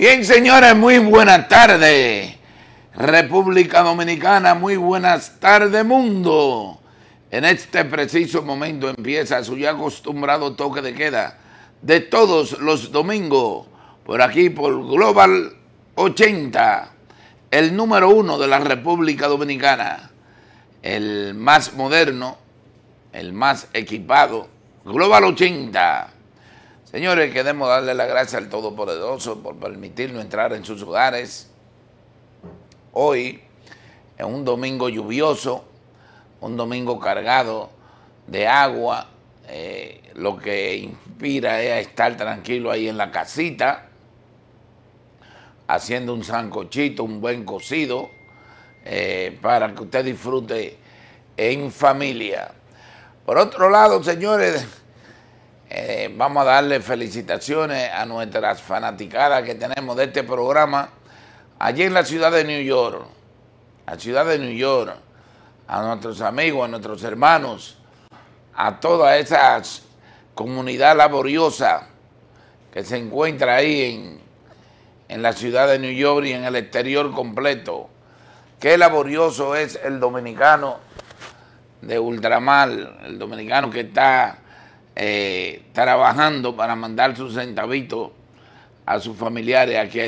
Bien, señores, muy buenas tardes. República Dominicana, muy buenas tardes, mundo. En este preciso momento empieza su ya acostumbrado toque de queda de todos los domingos por aquí, por Global 80, el número uno de la República Dominicana, el más moderno, el más equipado, Global 80 Señores, queremos darle la gracias al Todopoderoso por permitirnos entrar en sus hogares. Hoy, en un domingo lluvioso, un domingo cargado de agua, eh, lo que inspira es a estar tranquilo ahí en la casita, haciendo un sancochito, un buen cocido, eh, para que usted disfrute en familia. Por otro lado, señores, eh, vamos a darle felicitaciones a nuestras fanaticadas que tenemos de este programa. Allí en la ciudad de New York, la ciudad de New York, a nuestros amigos, a nuestros hermanos, a toda esa comunidad laboriosa que se encuentra ahí en, en la ciudad de New York y en el exterior completo. Qué laborioso es el dominicano de ultramar, el dominicano que está eh, trabajando para mandar sus centavitos a sus familiares aquí a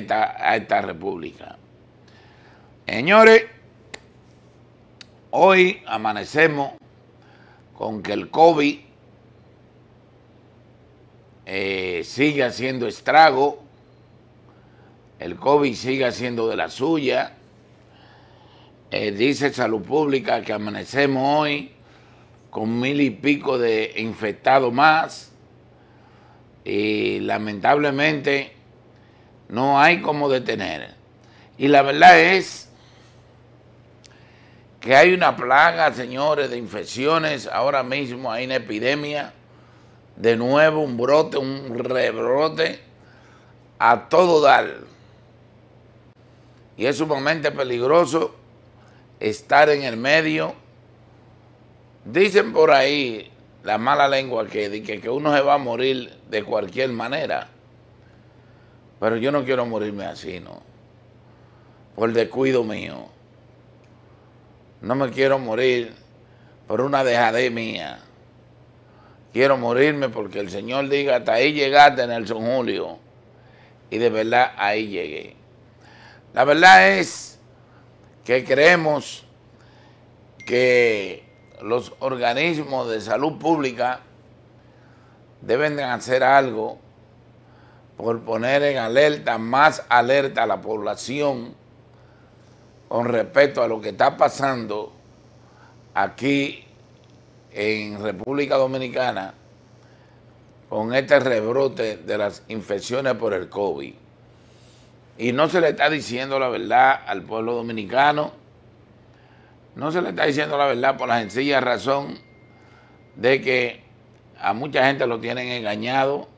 esta, república. Señores, hoy amanecemos con que el COVID eh, sigue haciendo estrago, el COVID sigue haciendo de la suya. Eh, dice Salud Pública que amanecemos hoy con mil y pico de infectados más. Y lamentablemente no hay cómo detener. Y la verdad es que hay una plaga, señores, de infecciones. Ahora mismo hay una epidemia. De nuevo, un brote, un rebrote. A todo dar. Y es sumamente peligroso estar en el medio Dicen por ahí, la mala lengua que, que, que uno se va a morir de cualquier manera. Pero yo no quiero morirme así, ¿no? Por descuido mío. No me quiero morir por una dejadez mía. Quiero morirme porque el Señor diga, hasta ahí llegaste, Nelson Julio. Y de verdad ahí llegué. La verdad es que creemos que los organismos de salud pública deben hacer algo por poner en alerta, más alerta a la población con respecto a lo que está pasando aquí en República Dominicana con este rebrote de las infecciones por el COVID. Y no se le está diciendo la verdad al pueblo dominicano no se le está diciendo la verdad por la sencilla razón de que a mucha gente lo tienen engañado,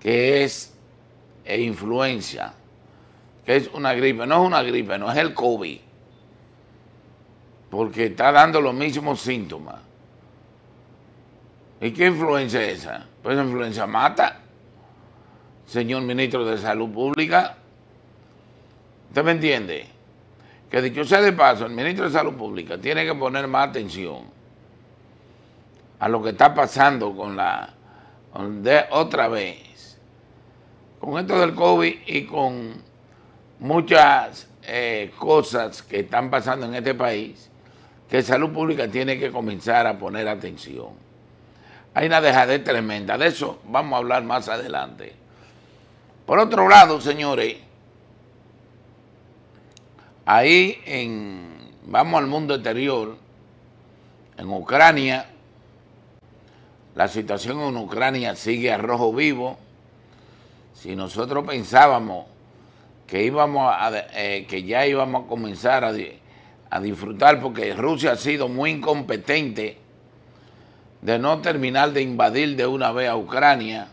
que es e influenza, que es una gripe. No es una gripe, no es el COVID, porque está dando los mismos síntomas. ¿Y qué influencia es esa? Pues influencia mata, señor ministro de Salud Pública. ¿Usted me entiende? que dicho sea de paso, el ministro de Salud Pública tiene que poner más atención a lo que está pasando con la, de, otra vez, con esto del COVID y con muchas eh, cosas que están pasando en este país, que Salud Pública tiene que comenzar a poner atención. Hay una dejadez tremenda, de eso vamos a hablar más adelante. Por otro lado, señores, Ahí en, vamos al mundo exterior, en Ucrania, la situación en Ucrania sigue a rojo vivo. Si nosotros pensábamos que, íbamos eh, que ya íbamos a comenzar a, a disfrutar, porque Rusia ha sido muy incompetente de no terminar de invadir de una vez a Ucrania,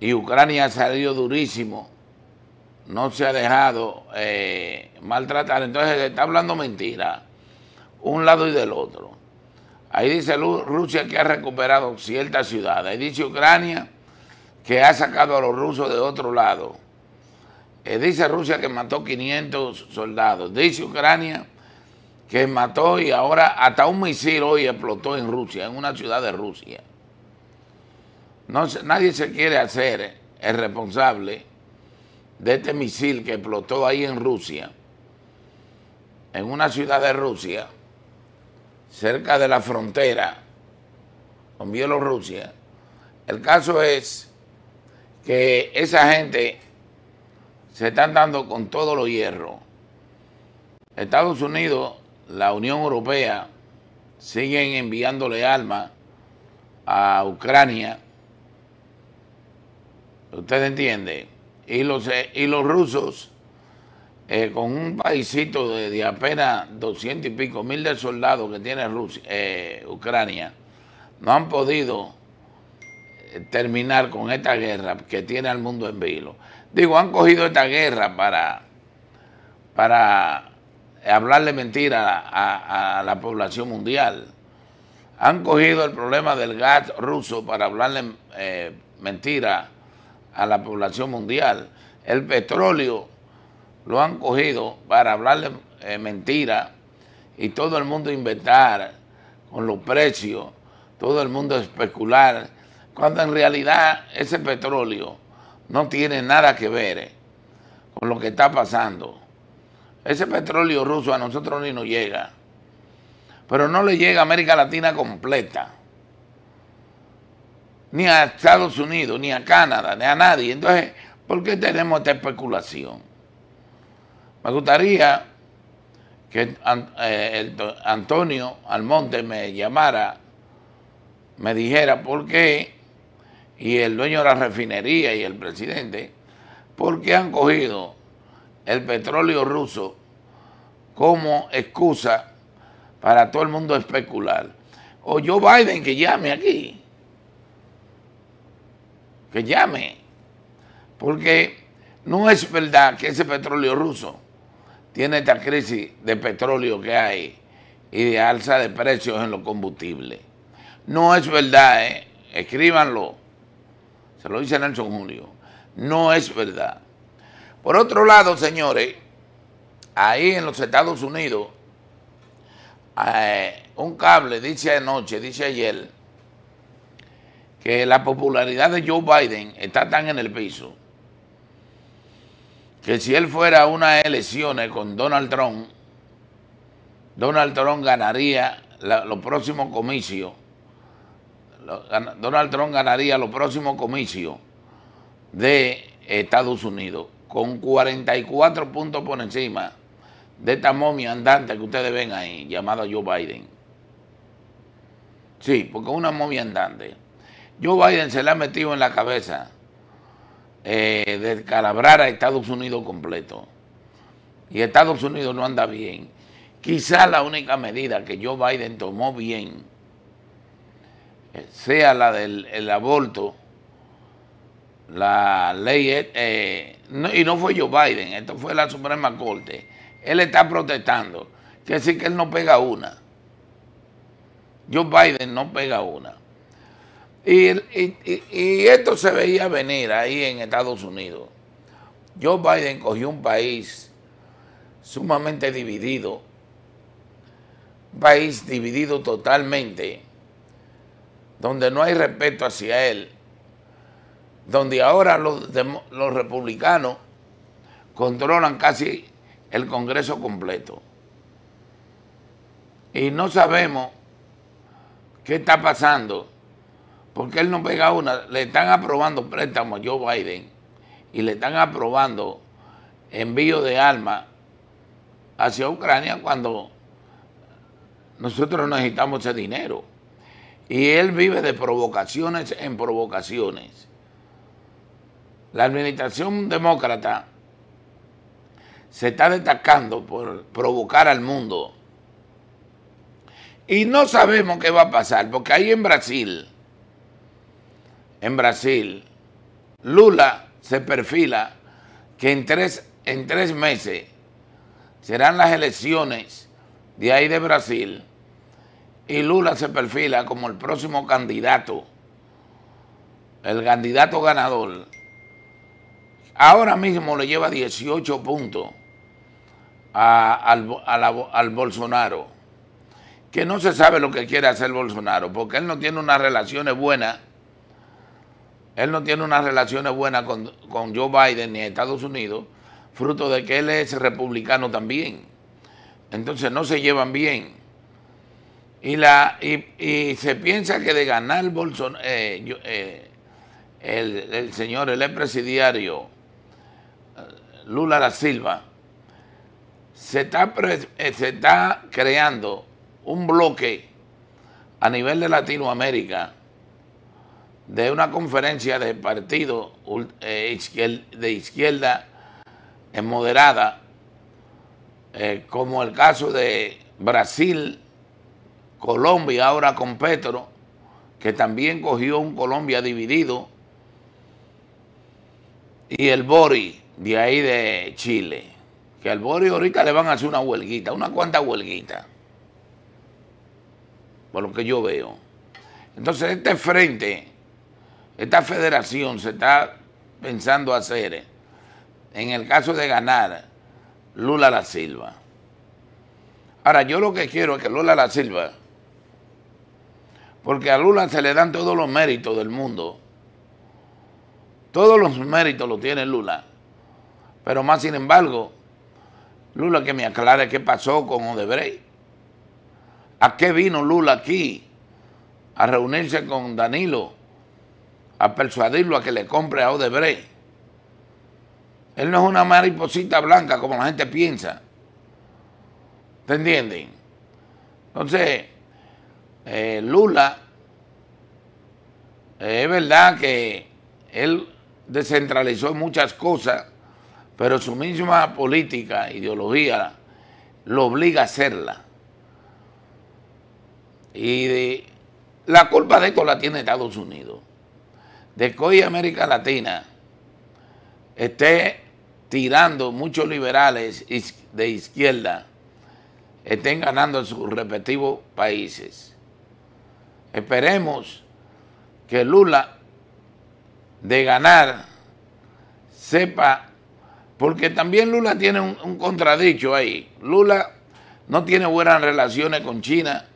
y Ucrania ha salido durísimo no se ha dejado eh, maltratar. Entonces está hablando mentira, un lado y del otro. Ahí dice Rusia que ha recuperado ciertas ciudad Ahí dice Ucrania que ha sacado a los rusos de otro lado. Eh, dice Rusia que mató 500 soldados. Dice Ucrania que mató y ahora hasta un misil hoy explotó en Rusia, en una ciudad de Rusia. No, nadie se quiere hacer eh, el responsable de este misil que explotó ahí en Rusia, en una ciudad de Rusia, cerca de la frontera con Bielorrusia. El caso es que esa gente se están dando con todo los hierro. Estados Unidos, la Unión Europea, siguen enviándole armas a Ucrania. ¿Usted entiende? y los, eh, los rusos, eh, con un paísito de, apenas 200 y pico mil de soldados que tiene Rusia, eh, Ucrania, no han podido terminar con esta guerra que tiene al mundo en vilo. Digo, han cogido esta guerra para, para hablarle mentira a la población mundial. Han cogido el problema del gas ruso para hablarle mentira a la población mundial. El petróleo lo han cogido para hablarle eh, mentira y todo el mundo inventar con los precios, todo el mundo especular, cuando en realidad ese petróleo no tiene nada que ver con lo que está pasando. Ese petróleo ruso a nosotros ni nos llega, pero no le llega a América Latina completa ni a Estados Unidos, ni a Canadá, ni a nadie. Entonces, ¿por qué tenemos esta especulación? Me gustaría que eh, Antonio Almonte me llamara, me dijera por qué, y el dueño de la refinería y el presidente, por qué han cogido el petróleo ruso como excusa para todo el mundo especular. O Joe Biden que llame aquí que llame, porque no es verdad que ese petróleo ruso tiene esta crisis de petróleo que hay y de alza de precios en los combustibles. No es verdad, ¿eh? escríbanlo. Se lo dice Nelson Julio. No es verdad. Por otro lado, señores, ahí en los Estados Unidos, eh, un cable, dice anoche, dice ayer, que la popularidad de Joe Biden está tan en el piso que si él fuera a unas elecciones con Donald Trump, Donald Trump ganaría los próximos comicios. Donald Trump ganaría los próximos comicios de Estados Unidos con 44 puntos por encima de esta momia andante que ustedes ven ahí, llamada Joe Biden. Sí, porque es una momia andante. Joe Biden se le ha metido en la cabeza de eh, descalabrar a Estados Unidos completo. Y Estados Unidos no anda bien. Quizá la única medida que Joe Biden tomó bien eh, sea la del aborto, la ley, eh, y no fue Joe Biden, esto fue la Suprema Corte. Él está protestando, quiere decir que él no pega una. Joe Biden no pega una. Y, esto se veía venir ahí en Estados Unidos. Joe Biden cogió un país sumamente dividido, un país dividido totalmente, donde no hay respeto hacia él, donde ahora los, los republicanos controlan casi el Congreso completo. Y no sabemos qué está pasando porque él no pega una. Le están aprobando préstamos a Joe Biden y le están aprobando envío de armas hacia Ucrania cuando nosotros necesitamos ese dinero. Y él vive de provocaciones en provocaciones. La administración demócrata se está destacando por provocar al mundo. Y no sabemos qué va a pasar, porque ahí en Brasil en Brasil, Lula se perfila que en tres, en meses serán las elecciones de ahí de Brasil y Lula se perfila como el próximo candidato, el candidato ganador. Ahora mismo le lleva 18 puntos al, al Bolsonaro, que no se sabe lo que quiere hacer Bolsonaro, porque él no tiene unas relaciones buenas él no tiene unas relaciones buenas con, Joe Biden ni Estados Unidos, fruto de que él es republicano también. Entonces no se llevan bien. Y, la, se piensa que de ganar Bolsonaro, eh, eh el, señor, el presidiario eh, Lula da Silva, se está, eh, se está creando un bloque a nivel de Latinoamérica de una conferencia de partido eh, de izquierda En moderada, eh, como el caso de Brasil, Colombia ahora con Petro, que también cogió un Colombia dividido, y el Bori de ahí de Chile, que al Bori ahorita le van a hacer una huelguita, una cuanta huelguita, por lo que yo veo. Entonces este frente esta federación se está pensando hacer, eh, en el caso de ganar Lula la Silva. Ahora, yo lo que quiero es que Lula la Silva, porque a Lula se le dan todos los méritos del mundo, todos los méritos los tiene Lula, pero más sin embargo, Lula que me aclare qué pasó con Odebrecht, a qué vino Lula aquí a reunirse con Danilo a persuadirlo a que le compre a Odebrecht. Él no es una mariposita blanca como la gente piensa. ¿Te entienden? Entonces, eh, Lula, eh, es verdad que él descentralizó muchas cosas, pero su misma política, ideología, lo obliga a hacerla. Y la culpa de esto la tiene Estados Unidos de COI América Latina esté tirando muchos liberales de izquierda, estén ganando en sus respectivos países. Esperemos que Lula, de ganar, sepa, porque también Lula tiene un contradicho ahí. Lula no tiene buenas relaciones con China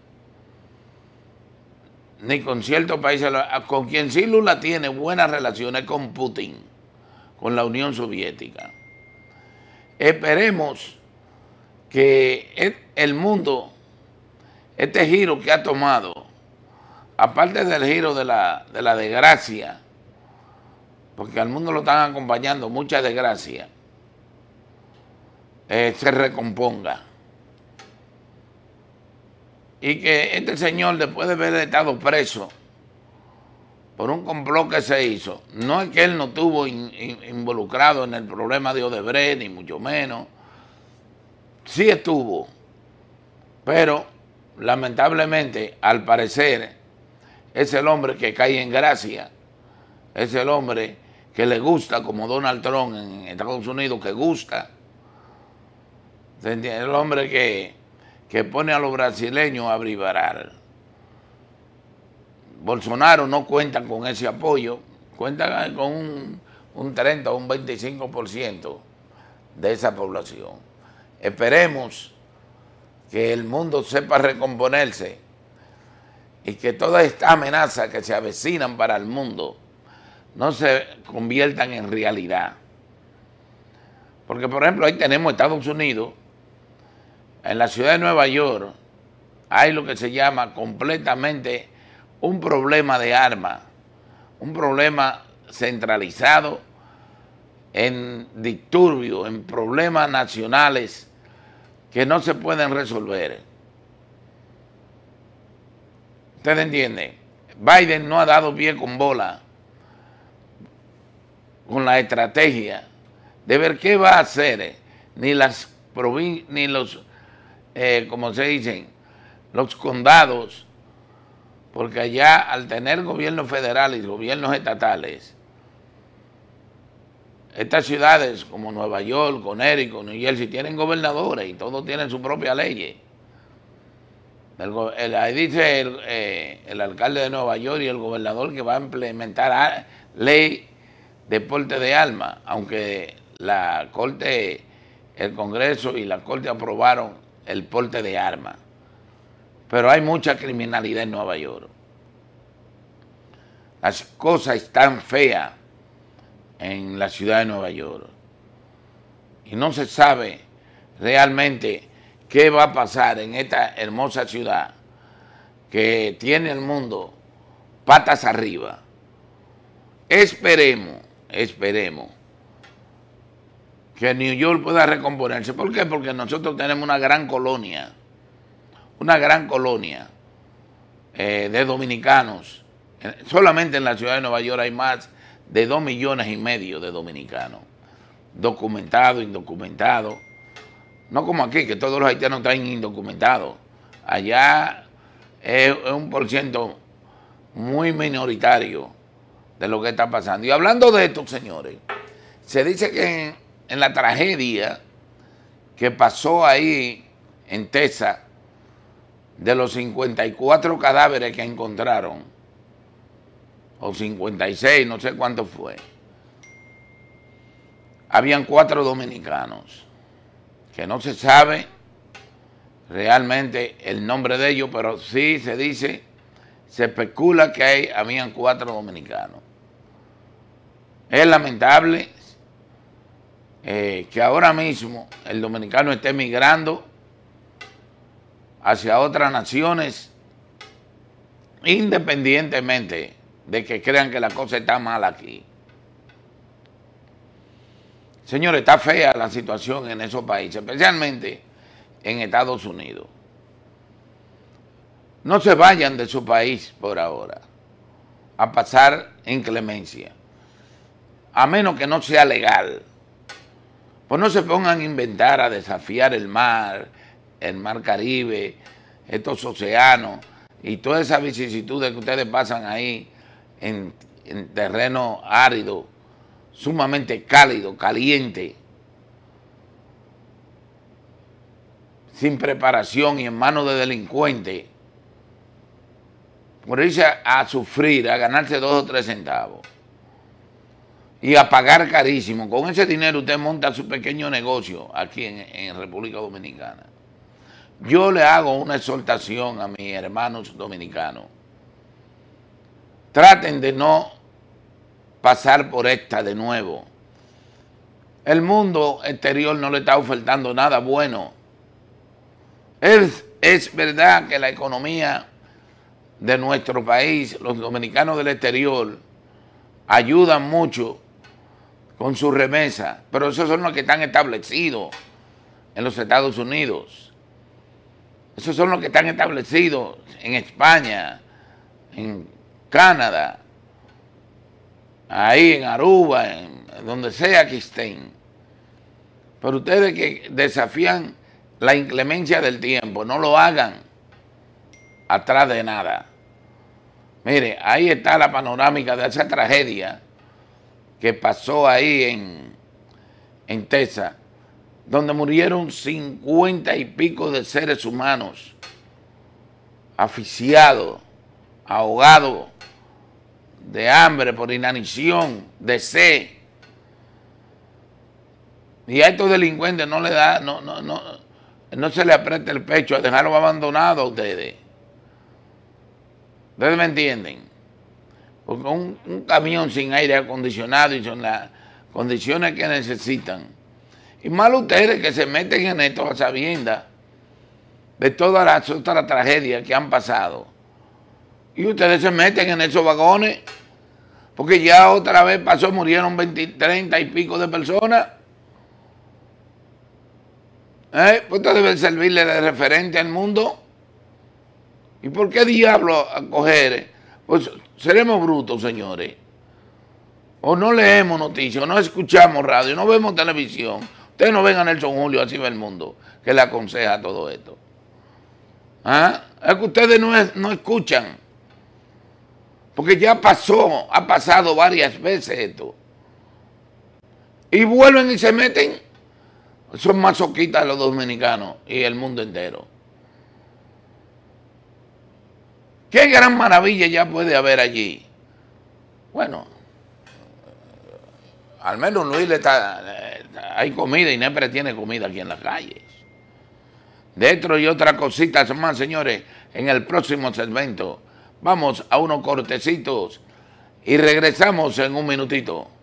ni con ciertos países, con quien sí Lula tiene buenas relaciones con Putin, con la Unión Soviética. Esperemos que e-, el mundo, este giro que ha tomado, aparte del giro de la, desgracia, porque al mundo lo están acompañando mucha desgracia, eh, se recomponga y que este señor, después de haber estado preso por un complot que se hizo, no es que él no estuvo involucrado en el problema de Odebrecht, ni mucho menos, sí estuvo, pero lamentablemente, al parecer, es el hombre que cae en gracia, es el hombre que le gusta, como Donald Trump en Estados Unidos, que gusta, el hombre que que pone a los brasileños a bribarar. Bolsonaro no cuenta con ese apoyo, cuenta con un, un 30 o un 25% de esa población. Esperemos que el mundo sepa recomponerse y que todas estas amenazas que se avecinan para el mundo no se conviertan en realidad. Porque, por ejemplo, ahí tenemos Estados Unidos en la ciudad de Nueva York hay lo que se llama completamente un problema de armas, un problema centralizado en disturbios, en problemas nacionales que no se pueden resolver. ¿Usted entiende? Biden no ha dado pie con bola con la estrategia de ver qué va a hacer ni las ni los eh, como se dicen, los condados, porque allá al tener gobiernos federales y gobiernos estatales, estas ciudades como Nueva York, Connecticut, New Jersey tienen gobernadores y todos tienen su propia ley. ahí dice eh, el, alcalde de Nueva York y el gobernador que va a implementar ah, ley de porte de armas, aunque la corte, el Congreso y la corte aprobaron el porte de armas. Pero hay mucha criminalidad en Nueva York. Las cosas están feas en la ciudad de Nueva York. Y no se sabe realmente qué va a pasar en esta hermosa ciudad que tiene el mundo patas arriba. Esperemos, esperemos que New York pueda recomponerse. ¿Por qué? Porque nosotros tenemos una gran colonia, una gran colonia eh, de dominicanos. Solamente en la ciudad de Nueva York hay más de dos millones y medio de dominicanos, documentados, indocumentados. No como aquí, que todos los haitianos están indocumentados. Allá es un por ciento muy minoritario de lo que está pasando. Y hablando de esto, señores, se dice que en la tragedia que pasó ahí en Tesa, de los 54 cadáveres que encontraron, o 56, no sé cuánto fue, habían cuatro dominicanos, que no se sabe realmente el nombre de ellos, pero sí se dice, se especula que hay, habían cuatro dominicanos. Es lamentable eh, que ahora mismo el dominicano esté migrando hacia otras naciones, independientemente de que crean que la cosa está mal aquí. Señores, está fea la situación en esos países, especialmente en Estados Unidos. No se vayan de su país por ahora a pasar en clemencia, a menos que no sea legal. Pues no se pongan a inventar, a desafiar el mar, el mar Caribe, estos océanos y todas esas vicisitudes que ustedes pasan ahí en, terreno árido, sumamente cálido, caliente, sin preparación y en manos de delincuentes, por irse a sufrir, a ganarse dos o tres centavos y a pagar carísimo. Con ese dinero usted monta su pequeño negocio aquí en, República Dominicana. Yo le hago una exhortación a mis hermanos dominicanos. Traten de no pasar por esta de nuevo. El mundo exterior no le está ofertando nada bueno. Es, es verdad que la economía de nuestro país, los dominicanos del exterior, ayudan mucho con su remesa, pero esos son los que están establecidos en los Estados Unidos. Esos son los que están establecidos en España, en Canadá, ahí en Aruba, en donde sea que estén. Pero ustedes que desafían la inclemencia del tiempo, no lo hagan atrás de nada. Mire, ahí está la panorámica de esa tragedia que pasó ahí en, en Texas, donde murieron cincuenta y pico de seres humanos, aficiados, ahogados, de hambre, por inanición, de sed. Y a estos delincuentes no le da, no, no, no, no se le aprieta el pecho a dejarlo abandonado a ustedes. ¿Ustedes me entienden? Porque un, camión sin aire acondicionado y son las condiciones que necesitan. Y mal ustedes que se meten en esto a sabiendas de todas las otras tragedias que han pasado. Y ustedes se meten en esos vagones, porque ya otra vez pasó, murieron 20, 30 y pico de personas. ¿Eh? Pues esto servirle de referente al mundo. ¿Y por qué diablo acoger pues seremos brutos, señores. O no leemos noticias, o no escuchamos radio, no vemos televisión. Ustedes no ven a Nelson Julio, así ve el mundo, que le aconseja todo esto. ¿Ah? Es que ustedes no, no escuchan. Porque ya pasó, ha pasado varias veces esto. Y vuelven y se meten. Son masoquistas los dominicanos y el mundo entero. ¿Qué gran maravilla ya puede haber allí? Bueno, al menos Luis le está, hay comida y Nepre tiene comida aquí en las calles. Dentro y otras cositas más, señores, en el próximo segmento. Vamos a unos cortecitos y regresamos en un minutito.